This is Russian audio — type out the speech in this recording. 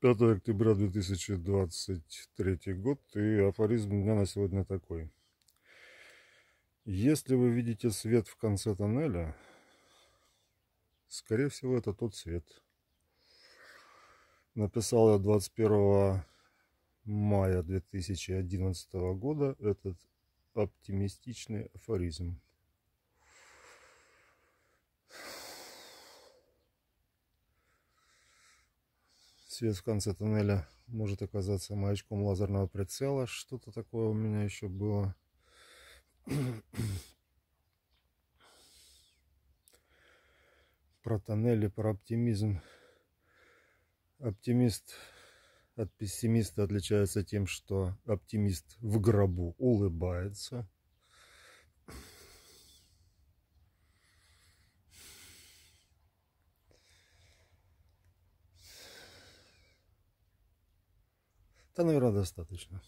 5 октября 2023 год, и афоризм у меня на сегодня такой. Если вы видите свет в конце тоннеля, скорее всего, это тот свет. Написал я 21 мая 2011 года этот оптимистичный афоризм. Свет в конце тоннеля может оказаться маячком лазерного прицела. Что-то такое у меня еще было. про тоннели, про оптимизм. Оптимист от пессимиста отличается тем, что оптимист в гробу улыбается – Да, наверное, достаточно.